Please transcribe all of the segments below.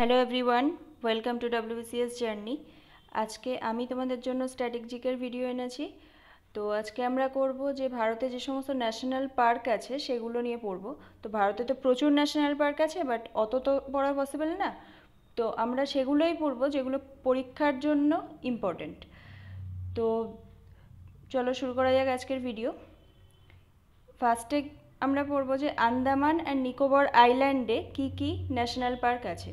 hello everyone welcome to WBCS journey আজকে আমি তোমাদের জন্য স্ট্র্যাটেজিকের জিকের ভিডিও এনেছি তো আজকে আমরা করব যে ভারতে যে সমস্ত ন্যাশনাল পার্ক আছে সেগুলো নিয়ে পড়ব তো ভারতে তো প্রচুর ন্যাশনাল পার্ক আছে বাট অত তো পড়া পসিবল না তো আমরা সেগুলোই পড়ব যেগুলো পরীক্ষার জন্য ইম্পর্টেন্ট তো চলো শুরু করা যাক আজকের ভিডিও ফার্স্টে আমরা পড়ব যে আন্দামান অ্যান্ড নিকোবর আইল্যান্ডে কি কি ন্যাশনাল পার্ক আছে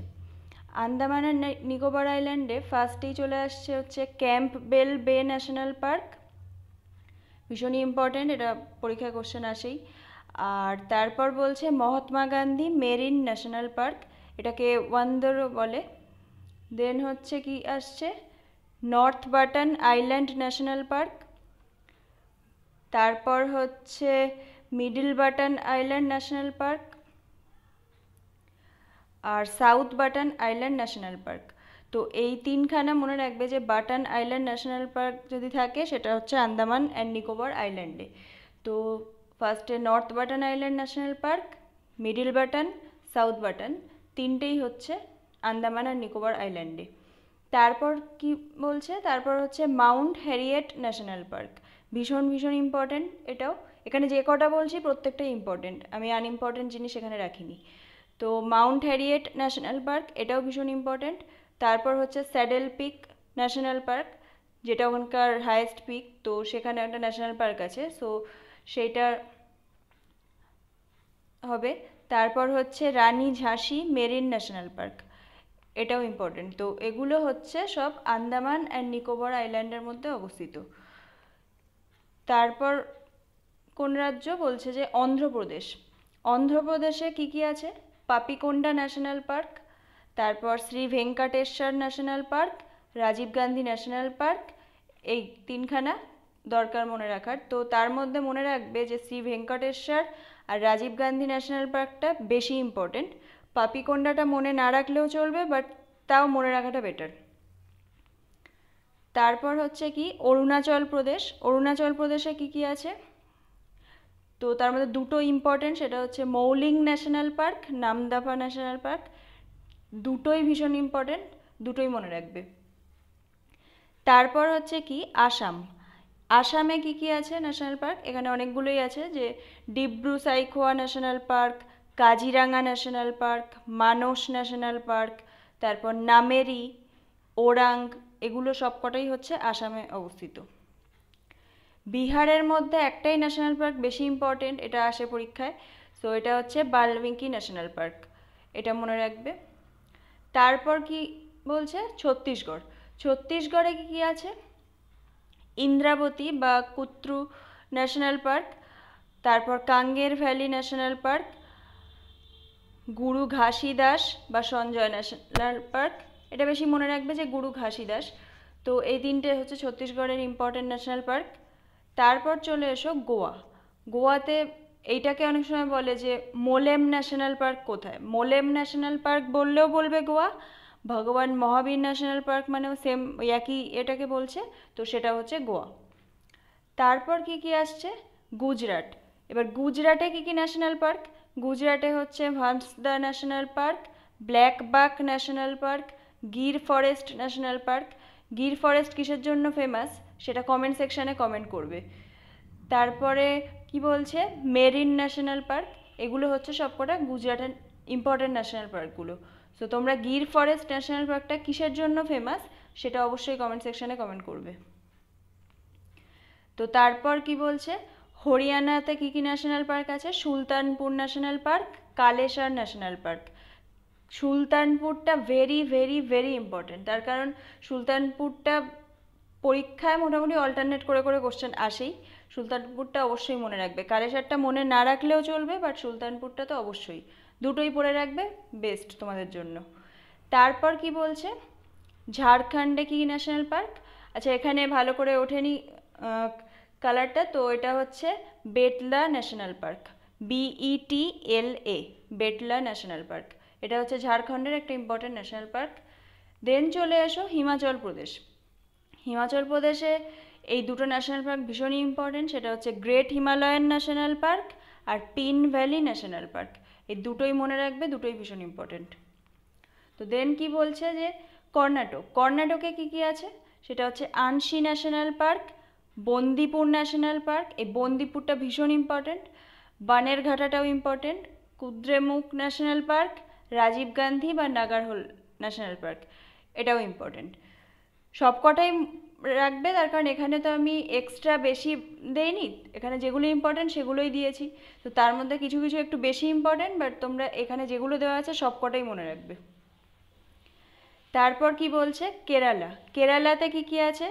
আন্দামান নিকোবর আইল্যান্ডে ফার্স্টেই চলে আসছে হচ্ছে Campbell Bay national park ভীষণই ইম্পর্ট্যান্ট এটা পরীক্ষা কোশ্চেন আসেই আর তারপর বলছে Mahatma Gandhi marine national park এটাকে ওয়ান্দরও বলে দেন হচ্ছে কি আসছে north Button island national park তারপর হচ্ছে middle Button island national park আর south Button island national park তো এই তিনখানা মনে রাখবে যে বাটান আইল্যান্ড ন্যাশনাল পার্ক যদি থাকে সেটা হচ্ছে আন্দামান অ্যান্ড নিকোবর আইল্যান্ডে তো ফার্স্টে north Button island national park middle Button south Button তিনটেই হচ্ছে আন্দামান আর নিকোবর আইল্যান্ডে তারপর কি বলছে তারপর হচ্ছে মাউন্ট হ্যারিয়েট ন্যাশনাল পার্ক ভীষণ ভীষণ ইম্পর্ট্যান্ট এটাও এখানে যে কটা বলছি প্রত্যেকটাই ইম্পর্ট্যান্ট আমি আনইম্পর্ট্যান্ট জিনিস এখানে রাখিনি তো মাউন্ট হ্যারিয়েট ন্যাশনাল পার্ক এটাও ভীষণ ইম্পর্ট্যান্ট তারপর হচ্ছে স্যাডেল পিক ন্যাশনাল পার্ক যেটা ওখানকার হায়েস্ট পিক তো সেখানে একটা ন্যাশনাল পার্ক আছে সো সেইটা হবে তারপর হচ্ছে রানী ঝাঁসি মেরিন ন্যাশনাল পার্ক এটাও ইম্পর্টেন্ট তো এগুলো হচ্ছে সব আন্দামান অ্যান্ড নিকোবর আইল্যান্ডের মধ্যে অবস্থিত তারপর কোন রাজ্য বলছে যে অন্ধ্রপ্রদেশ অন্ধ্রপ্রদেশে কি কি আছে পাপিকোন্ডা ন্যাশনাল পার্ক তারপর Shri Venkateswara national park Rajiv Gandhi national park এই তিনখানা দরকার মনে রাখার তো তার মধ্যে মনে রাখবে যে শ্রী ভেঙ্কটেশ্বর আর রাজীব গান্ধী ন্যাশনাল পার্কটা বেশি ইম্পর্টেন্ট পাপিকোন্ডাটা মনে না রাখলেও চলবে বাট তাও মনে রাখাটা বেটার তারপর হচ্ছে কি অরুণাচল প্রদেশ অরুণাচল প্রদেশে কি কি আছে তো তার মধ্যে দুটো ইম্পর্টেন্ট সেটা হচ্ছে Mouling national park Namdapha national park দুটোই ভীষণ ইম্পর্টেন্ট দুটোই মনে রাখবে তারপর হচ্ছে কি আসাম আসামে কি কি আছে ন্যাশনাল পার্ক এখানে অনেকগুলোই আছে যে Dibru Saikhowa national park Kaziranga national park Manas national park তারপর নামেরি ওরাং এগুলো সবকটাই হচ্ছে আসামে অবস্থিত বিহারের মধ্যে একটাই ন্যাশনাল পার্ক বেশি ইম্পর্টেন্ট এটা আসে পরীক্ষায় সো এটা হচ্ছে বাল্মিকি ন্যাশনাল পার্ক এটা মনে রাখবে তারপর কি বলছে ছত্তিশগড় ছত্তিশগড়ে কি আছে ইন্দ্রাবতী বা কুত্রু ন্যাশনাল পার্ক তারপর কাঙ্গের ভ্যালি ন্যাশনাল পার্ক গুরু ঘাসিদাস বা সঞ্জয় ন্যাশনাল পার্ক এটা বেশি মনে রাখবে যে গুরু ঘাসিদাস তো এই তিনটে হচ্ছে ছত্তিশগড়ের ইম্পর্টেন্ট ন্যাশনাল পার্ক তারপর চলে এসো গোয়া গোয়াতে এইটাকে অনেক সময় বলে যে মোলেম ন্যাশনাল পার্ক কোথায় মোলেম ন্যাশনাল পার্ক বললেও বলবে গোয়া ভগবান মহাবীর ন্যাশনাল পার্ক মানে সেম একই এটাকে বলছে তো সেটা হচ্ছে গোয়া তারপর কি কি আসছে গুজরাট এবার গুজরাটে কি কি ন্যাশনাল পার্ক গুজরাটে হচ্ছে Vansda national park blackbuck national park Gir forest national park Gir forest কিসের জন্য ফেমাস সেটা কমেন্ট সেকশানে কমেন্ট করবে তারপরে কি বলছে মেরিন ন্যাশনাল পার্ক এগুলো হচ্ছে সবকটা গুজরাটের ইম্পর্টেন্ট ন্যাশনাল পার্কগুলো সো তোমরা গির ফরেস্ট ন্যাশনাল পার্কটা কিসের জন্য ফেমাস সেটা অবশ্যই কমেন্ট সেকশানে কমেন্ট করবে তো তারপর কি বলছে হরিয়ানাতে কী কী ন্যাশনাল পার্ক আছে Sultanpur national park Kalesar national park সুলতানপুরটা ভেরি ভেরি ভেরি ইম্পর্টেন্ট তার কারণ সুলতানপুরটা পরীক্ষায় মোটামুটি অল্টারনেট করে করে কোশ্চেন আসেই সুলতানপুরটা অবশ্যই মনে রাখবে কারেসারটা মনে না রাখলেও চলবে বাট সুলতানপুরটা তো অবশ্যই দুটোই পড়ে রাখবে বেস্ট তোমাদের জন্য তারপর কি বলছে ঝাড়খণ্ডে কি ন্যাশনাল পার্ক আচ্ছা এখানে ভালো করে ওঠেনি কালারটা তো এটা হচ্ছে Betla national park B E T L A Betla national park এটা হচ্ছে ঝাড়খণ্ডের একটা ইম্পর্ট্যান্ট ন্যাশনাল পার্ক দেন চলে এসো হিমাচল প্রদেশ হিমাচল প্রদেশে এই দুটো ন্যাশনাল পার্ক ভীষণই ইম্পর্টেন্ট সেটা হচ্ছে গ্রেট হিমালয়ান ন্যাশনাল পার্ক আর পিন ভ্যালি ন্যাশনাল পার্ক এই দুটোই মনে রাখবে দুটোই ভীষণ ইম্পর্টেন্ট তো দেন কি বলছে যে কর্ণাটক কর্ণাটকে কি কি আছে সেটা হচ্ছে Anshi national park Bandipur national park এই বন্দিপুরটা ভীষণ ইম্পর্টেন্ট বানের ঘাটাটাও important Kudremukh national park Rajiv Gandhi বা নাগারহোল ন্যাশনাল পার্ক এটাও ইম্পর্টেন্ট সবকটাই রাখবে তার কারণ এখানে তো আমি এক্সট্রা বেশি দেইনি এখানে যেগুলো ইম্পর্টেন্ট সেগুলোই দিয়েছি তো তার মধ্যে কিছু কিছু একটু বেশি ইম্পর্টেন্ট বাট তোমরা এখানে যেগুলো দেওয়া আছে সবকটাই মনে রাখবে তারপর কি বলছে কেরালা কেরালাতে কি কি আছে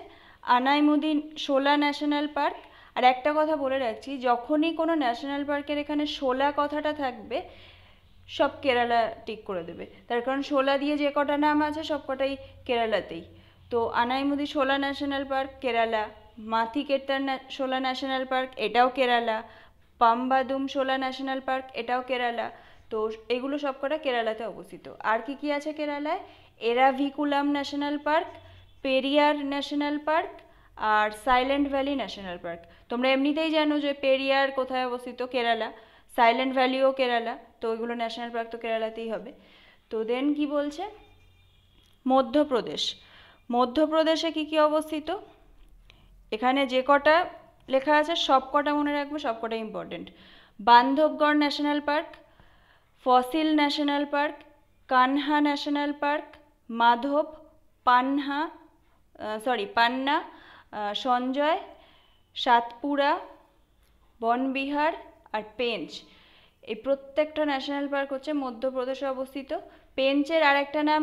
আনাইমুদ্দিন শোলা ন্যাশনাল পার্ক আর একটা কথা বলে রাখছি যখনই কোনো ন্যাশনাল পার্কের এখানে শোলা কথাটা থাকবে সব কেরালা টিক করে দেবে তার কারণ শোলা দিয়ে যে কটা নাম আছে সব কটাই কেরালাতেই তো Anamudi Shola national park Kerala Mathikettan Shola national park এটাও কেরালা পাম্বাদুম শোলা ন্যাশনাল পার্ক এটাও কেরালা তো এগুলো সবকটা কেরালাতে অবস্থিত আর কি কি আছে কেরালায় Eravikulam national park Periyar national park আর সাইলেন্ট ভ্যালি ন্যাশনাল পার্ক তোমরা এমনিতেই জানো যে পেরিয়ার কোথায় অবস্থিত কেরালা সাইলেন্ট ভ্যালিও কেরালা তো এগুলো ন্যাশনাল পার্ক তো কেরালাতেই হবে তো দেন কি বলছে মধ্যপ্রদেশ মধ্যপ্রদেশে কি কি অবস্থিত এখানে যে কটা লেখা আছে সব কটা মনে রাখবে সব কটা important Bandhavgarh national park fossil national park Kanha national park Madhav পানহা সরি পান্না সঞ্জয় সাতপুরা বনবিহার আর পেঞ্চ এই প্রত্যেকটা ন্যাশনাল পার্ক হচ্ছে মধ্যপ্রদেশে অবস্থিত পেঞ্চের আর একটা নাম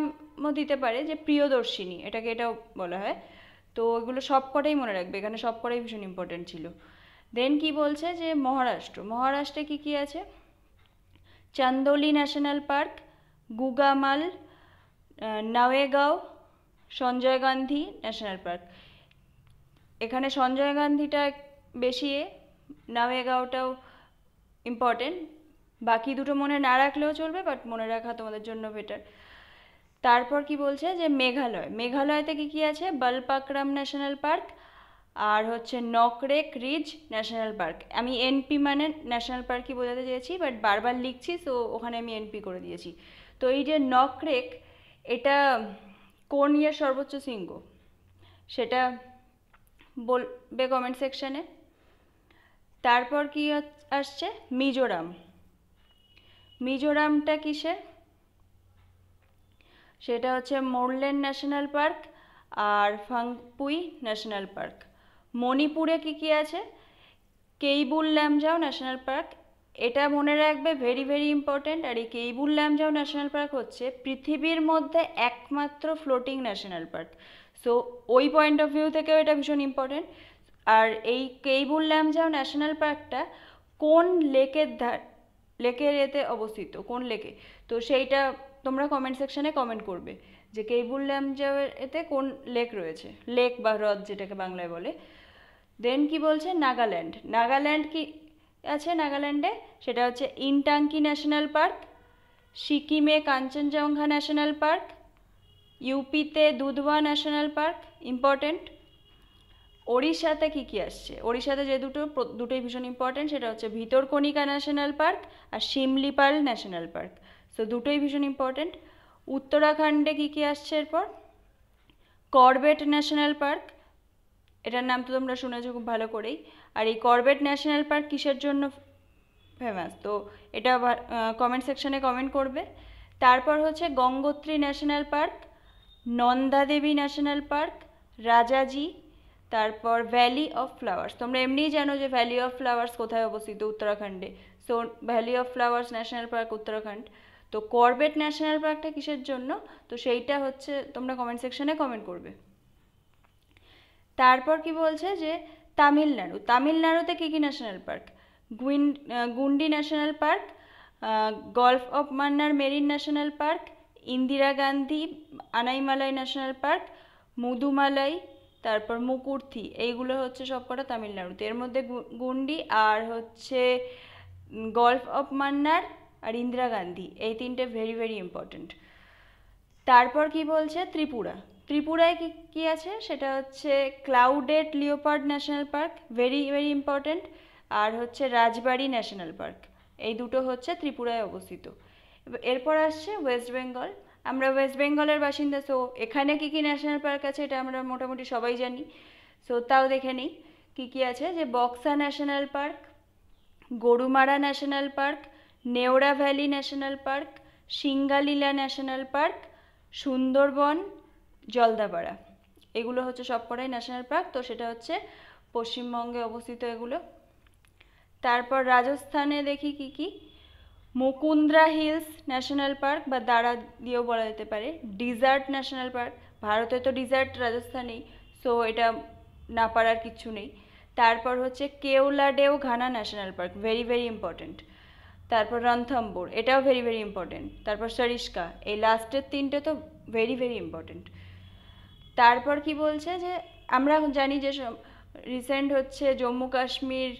দিতে পারে যে প্রিয়দর্শিনী এটাকে এটাও বলা হয় তো এগুলো সব কটাই মনে রাখবে এখানে সব কটাই ভীষণ ইম্পর্টেন্ট ছিল দেন কি বলছে যে মহারাষ্ট্র মহারাষ্ট্রে কি কি আছে Chandoli national park Gugamal Navegaon Sanjay Gandhi national park এখানে সঞ্জয় গান্ধীটা বেশি এ নাওয়েগাঁওটাও ইম্পর্টেন্ট বাকি দুটো মনে না রাখলেও চলবে বাট মনে রাখা তোমাদের জন্য বেটার তারপর কি বলছে যে মেঘালয় মেঘালয়তে কি কি আছে বলপাকরাম ন্যাশনাল পার্ক আর হচ্ছে নকরেক রিজ ন্যাশনাল পার্ক আমি এনপি মানে ন্যাশনাল পার্কই বোঝাতে চেয়েছি বাট বারবার লিখছি তো ওখানে আমি এনপি করে দিয়েছি তো এই যে নকরেক এটা কোন ইয়ের সর্বোচ্চ সিংহ সেটা বলবে কমেন্ট সেকশানে তারপর কি আসছে মিজোরাম মিজোরামটা কিসের সেটা হচ্ছে মোরলেন ন্যাশনাল পার্ক আর ফাংপুই ন্যাশনাল পার্ক মণিপুরে কি কি আছে কেইবুল ল্যামজাও ন্যাশনাল পার্ক এটা মনে রাখবে ভেরি ভেরি ইম্পর্ট্যান্ট আর এই কেইবুল ল্যামজাও ন্যাশনাল পার্ক হচ্ছে পৃথিবীর মধ্যে একমাত্র ফ্লোটিং ন্যাশনাল পার্ক সো ওই পয়েন্ট অফ ভিউ থেকেও এটা ভীষণ ইম্পর্ট্যান্ট আর এই কেইবুল ল্যামজাও ন্যাশনাল পার্কটা কোন লেকের ধার লেকের এতে অবস্থিত কোন লেকে তো সেইটা তোমরা কমেন্ট সেকশানে কমেন্ট করবে যে কেবুল ল্যামজাওয়ের এতে কোন লেক রয়েছে লেক বা হ্রদ যেটাকে বাংলায় বলে দেন কি বলছে নাগাল্যান্ড নাগাল্যান্ড কি আছে নাগাল্যান্ডে সেটা হচ্ছে ইনটাঙ্কি ন্যাশনাল পার্ক সিকিমে কাঞ্চনজঙ্ঘা ন্যাশনাল পার্ক ইউপিতে দুধওয়া ন্যাশনাল পার্ক ইম্পর্টেন্ট ওড়িশাতে কি কি আসছে ওড়িশাতে যে দুটো দুটোই ভীষণ ইম্পর্টেন্ট সেটা হচ্ছে ভিতরকণিকা ন্যাশনাল পার্ক আর শিমলিপাল ন্যাশনাল পার্ক সো দুটোই ভীষণ ইম্পর্ট্যান্ট উত্তরাখণ্ডে কী কী আসছে এরপর করবেট ন্যাশনাল পার্ক এটার নাম তো তোমরা শুনেছো খুব ভালো করেই আর এই করবেট ন্যাশনাল পার্ক কিসের জন্য ফেমাস তো এটা কমেন্ট সেকশানে কমেন্ট করবে তারপর হচ্ছে Gangotri national park Nanda Devi national park Rajaji তারপর ভ্যালি অফ ফ্লাওয়ার্স তোমরা এমনিই জানো যে ভ্যালি অফ ফ্লাওয়ার্স কোথায় অবস্থিত উত্তরাখণ্ডে so valley of flowers national park Uttarakhand তো করবেট ন্যাশনাল পার্কটা কিসের জন্য তো সেইটা হচ্ছে তোমরা কমেন্ট সেকশানে কমেন্ট করবে তারপর কি বলছে যে তামিলনাড়ু তামিলনাড়ুতে কী কী ন্যাশনাল পার্ক গুইন Guindy national park gulf of Mannar marine national park Indira Gandhi Anaimalai national park Mudumalai তারপর মুকুর্থি এইগুলো হচ্ছে সবকটা তামিলনাড়ুতে এর মধ্যে গুন্ডি আর হচ্ছে গলফ অফ মান্নার আর ইন্দিরা গান্ধী এই তিনটে ভেরি ভেরি ইম্পর্টেন্ট তারপর কি বলছে ত্রিপুরা ত্রিপুরায় কি কী আছে সেটা হচ্ছে clouded leopard national park very very important আর হচ্ছে রাজবাড়ি ন্যাশনাল পার্ক এই দুটো হচ্ছে ত্রিপুরায় অবস্থিত এরপর আসছে ওয়েস্ট বেঙ্গল আমরা ওয়েস্ট বেঙ্গলের বাসিন্দা সো এখানে কী কী ন্যাশনাল পার্ক আছে এটা আমরা মোটামুটি সবাই জানি সো তাও দেখে নিই কী কী আছে যে Buxa national park Gorumara national park Neora valley national park Singalila national park Sundarban Jaldapara এগুলো হচ্ছে সবকটাই ন্যাশনাল পার্ক তো সেটা হচ্ছে পশ্চিমবঙ্গে অবস্থিত এগুলো তারপর রাজস্থানে দেখি কি কি মুকুন্দ্রা হিলস ন্যাশনাল পার্ক বা দাঁড়া দিয়েও বলা যেতে পারে ডিজার্ট ন্যাশনাল পার্ক ভারতে তো ডিজার্ট রাজস্থানেই সো এটা না পারার কিছু নেই তারপর হচ্ছে Keoladeo Ghana national park very very important তারপর রণথম্বোর এটাও ভেরি ভেরি ইম্পর্টেন্ট তারপর সরিষ্কা এই লাস্টের তিনটে তো ভেরি ভেরি ইম্পর্টেন্ট তারপর কি বলছে যে আমরা জানি যে রিসেন্ট হচ্ছে জম্মু কাশ্মীর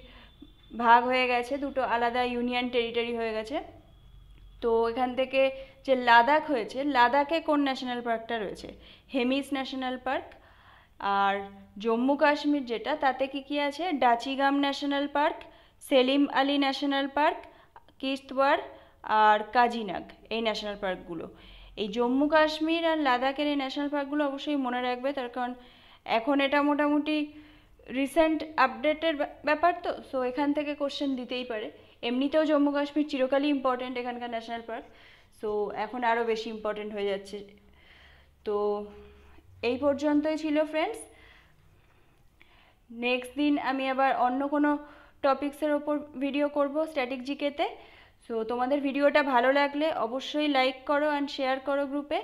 ভাগ হয়ে গেছে দুটো আলাদা ইউনিয়ন টেরিটরি হয়ে গেছে তো এখান থেকে যে লাদাখ হয়েছে লাদাখে কোন ন্যাশনাল পার্কটা রয়েছে হেমিস ন্যাশনাল পার্ক আর জম্মু কাশ্মীর যেটা তাতে কি কি আছে Dachigam national park Salim Ali national park Kishtwar আর কাজিনাগ এই ন্যাশনাল পার্কগুলো এই জম্মু কাশ্মীর আর লাদাখের এই ন্যাশনাল পার্কগুলো অবশ্যই মনে রাখবে তার কারণ এখন এটা মোটামুটি রিসেন্ট আপডেটের ব্যাপার তো সো এখান থেকে কোশ্চেন দিতেই পারে এমনিতেও জম্মু কাশ্মীর চিরকালই ইম্পর্টেন্ট এখানকার ন্যাশনাল পার্ক সো এখন আরও বেশি ইম্পর্টেন্ট হয়ে যাচ্ছে তো এই পর্যন্তই ছিল ফ্রেন্ডস নেক্সট দিন আমি আবার অন্য কোনো টপিক্সের ওপর ভিডিও করব স্ট্যাটিক জিকেতে সো তোমাদের ভিডিওটা ভালো লাগলে অবশ্যই লাইক করো অ্যান্ড শেয়ার করো গ্রুপে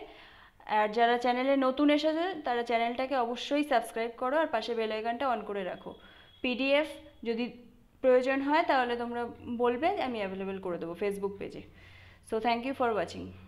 আর যারা চ্যানেলে নতুন এসেছে তারা চ্যানেলটাকে অবশ্যই সাবস্ক্রাইব করো আর পাশে বেলাইকানটা অন করে রাখো পিডিএফ যদি প্রয়োজন হয় তাহলে তোমরা বলবে আমি অ্যাভেলেবেল করে দেবো ফেসবুক পেজে so thank you for watching